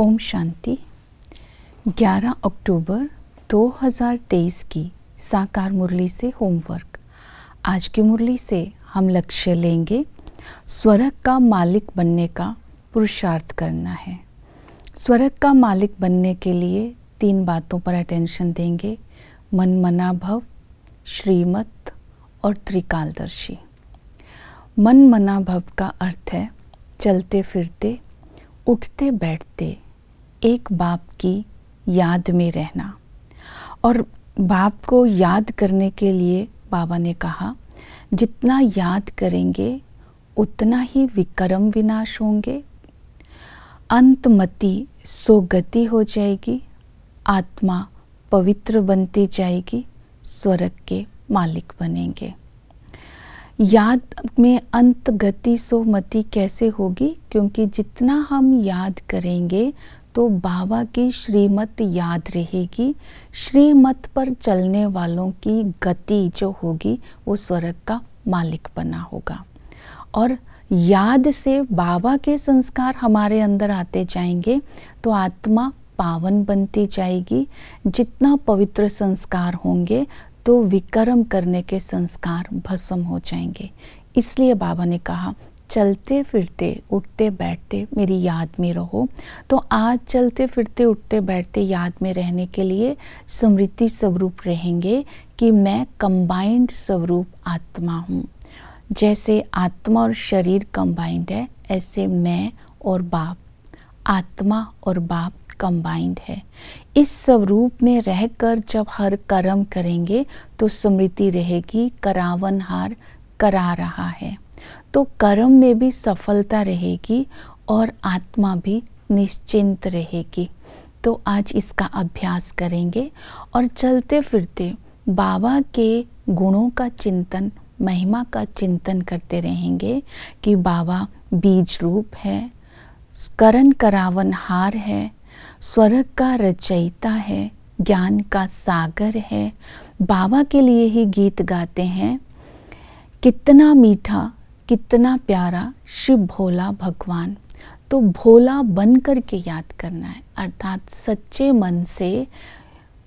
ओम शांति 11 अक्टूबर 2023 की साकार मुरली से होमवर्क आज की मुरली से हम लक्ष्य लेंगे स्वरक का मालिक बनने का पुरुषार्थ करना है स्वरक का मालिक बनने के लिए तीन बातों पर अटेंशन देंगे मन मनाभव श्रीमत और त्रिकालदर्शी मन मनाभव का अर्थ है चलते फिरते उठते बैठते एक बाप की याद में रहना और बाप को याद करने के लिए बाबा ने कहा जितना याद करेंगे उतना ही विक्रम विनाश होंगे अंतमति सो गति हो जाएगी आत्मा पवित्र बनती जाएगी स्वर्ग के मालिक बनेंगे याद में अंत गति सो मति कैसे होगी क्योंकि जितना हम याद करेंगे तो बाबा की श्रीमत याद रहेगी श्रीमत पर चलने वालों की गति जो होगी वो स्वर्ग का मालिक बना होगा और याद से बाबा के संस्कार हमारे अंदर आते जाएंगे तो आत्मा पावन बनती जाएगी जितना पवित्र संस्कार होंगे तो विकर्म करने के संस्कार भस्म हो जाएंगे इसलिए बाबा ने कहा चलते फिरते उठते बैठते मेरी याद में रहो तो आज चलते फिरते उठते बैठते याद में रहने के लिए स्मृति स्वरूप रहेंगे कि मैं कंबाइंड स्वरूप आत्मा हूँ जैसे आत्मा और शरीर कंबाइंड है ऐसे मैं और बाप आत्मा और बाप कंबाइंड है इस स्वरूप में रहकर जब हर कर्म करेंगे तो स्मृति रहेगी करावन हार करा रहा है तो कर्म में भी सफलता रहेगी और आत्मा भी निश्चिंत रहेगी तो आज इसका अभ्यास करेंगे और चलते फिरते बाबा के गुणों का चिंतन महिमा का चिंतन करते रहेंगे कि बाबा बीज रूप है करण करावन हार है स्वर्ग का रचयिता है ज्ञान का सागर है बाबा के लिए ही गीत गाते हैं कितना मीठा कितना प्यारा शिव भोला भगवान तो भोला बन कर के याद करना है अर्थात सच्चे मन से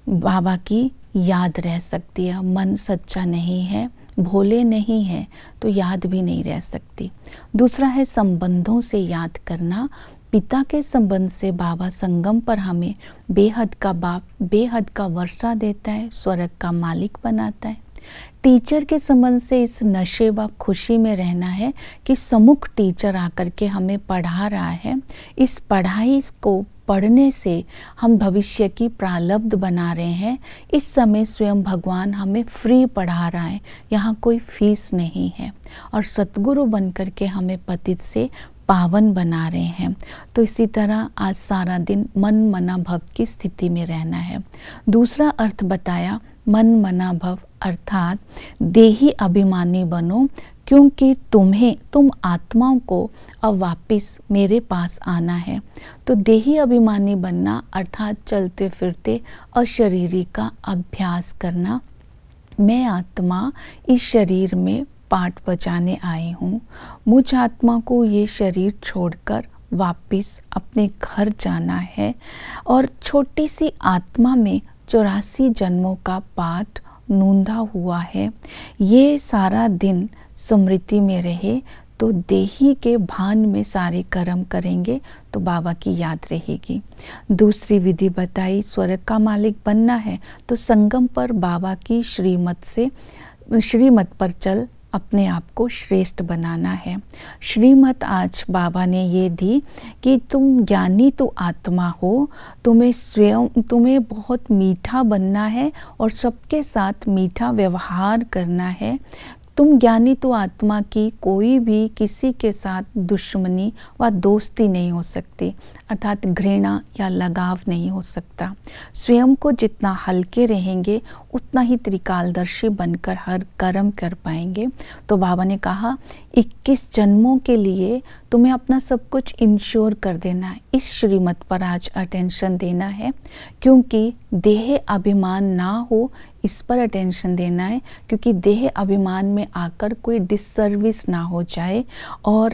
बाबा की याद रह सकती है मन सच्चा नहीं है भोले नहीं है तो याद भी नहीं रह सकती दूसरा है संबंधों से याद करना पिता के संबंध से बाबा संगम पर हमें बेहद का बाप बेहद का वर्षा देता है स्वर्ग का मालिक बनाता है टीचर के संबंध से इस नशे व खुशी में रहना है कि समुख टीचर आकर के हमें पढ़ा रहा है इस पढ़ाई को पढ़ने से हम भविष्य की प्रालब्ध बना रहे हैं इस समय स्वयं भगवान हमें फ्री पढ़ा रहा है यहाँ कोई फीस नहीं है और सतगुरु बनकर के हमें पतित से पावन बना रहे हैं तो इसी तरह आज सारा दिन मन मना भव की स्थिति में रहना है दूसरा अर्थ बताया मन मना भव अर्थात देही अभिमानी बनो क्योंकि तुम्हें तुम आत्माओं को अब वापस मेरे पास आना है तो देही अभिमानी बनना अर्थात चलते फिरते और शरीरी का अभ्यास करना मैं आत्मा इस शरीर में पाठ बजाने आई हूँ मुझ आत्मा को ये शरीर छोड़कर वापस अपने घर जाना है और छोटी सी आत्मा में चौरासी जन्मों का पाठ नूंधा हुआ है ये सारा दिन स्मृति में रहे तो देही के भान में सारे कर्म करेंगे तो बाबा की याद रहेगी दूसरी विधि बताई स्वर्ग का मालिक बनना है तो संगम पर बाबा की श्रीमत से श्रीमत पर चल अपने आप को श्रेष्ठ बनाना है श्रीमत आज बाबा ने ये दी कि तुम ज्ञानी तो आत्मा हो तुम्हें स्वयं तुम्हें बहुत मीठा बनना है और सबके साथ मीठा व्यवहार करना है तुम ज्ञानी तो आत्मा की कोई भी किसी के साथ दुश्मनी व दोस्ती नहीं हो सकती अर्थात घृणा या लगाव नहीं हो सकता स्वयं को जितना हल्के रहेंगे उतना ही त्रिकालदर्शी बनकर हर कर्म कर पाएंगे तो बाबा ने कहा 21 जन्मों के लिए तुम्हें अपना सब कुछ इंश्योर कर देना है इस श्रीमत पर आज अटेंशन देना है क्योंकि देह अभिमान ना हो इस पर अटेंशन देना है क्योंकि देह अभिमान में आकर कोई डिसर्विस ना हो जाए और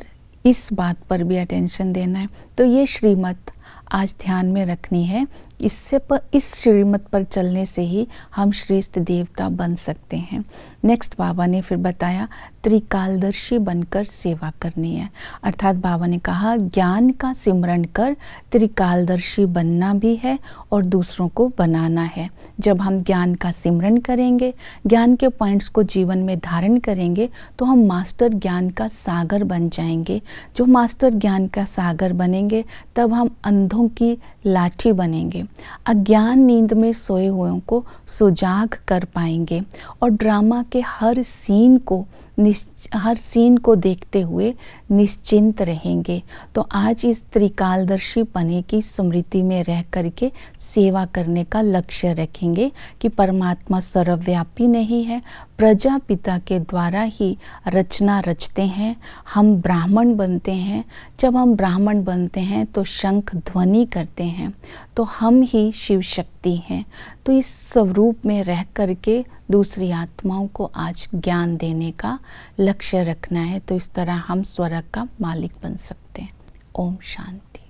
इस बात पर भी अटेंशन देना है तो ये श्रीमत आज ध्यान में रखनी है इससे पर इस श्रीमत पर चलने से ही हम श्रेष्ठ देवता बन सकते हैं नेक्स्ट बाबा ने फिर बताया त्रिकालदर्शी बनकर सेवा करनी है अर्थात बाबा ने कहा ज्ञान का सिमरण कर त्रिकालदर्शी बनना भी है और दूसरों को बनाना है जब हम ज्ञान का सिमरण करेंगे ज्ञान के पॉइंट्स को जीवन में धारण करेंगे तो हम मास्टर ज्ञान का सागर बन जाएंगे जो मास्टर ज्ञान का सागर बनेंगे तब हम अंधों की लाठी बनेंगे अज्ञान नींद में सोए हुए को सुजाग कर पाएंगे और ड्रामा के हर सीन को हर सीन को देखते हुए निश्चिंत रहेंगे तो आज इस त्रिकालदर्शी पने की स्मृति में रह करके सेवा करने का लक्ष्य रखेंगे कि परमात्मा सर्वव्यापी नहीं है प्रजा पिता के द्वारा ही रचना रचते हैं हम ब्राह्मण बनते हैं जब हम ब्राह्मण बनते हैं तो शंख ध्वनि करते हैं तो हम ही शिव शक्ति हैं तो इस स्वरूप में रह करके दूसरी आत्माओं को आज ज्ञान देने का लक्ष्य रखना है तो इस तरह हम स्वर्ग का मालिक बन सकते हैं ओम शांति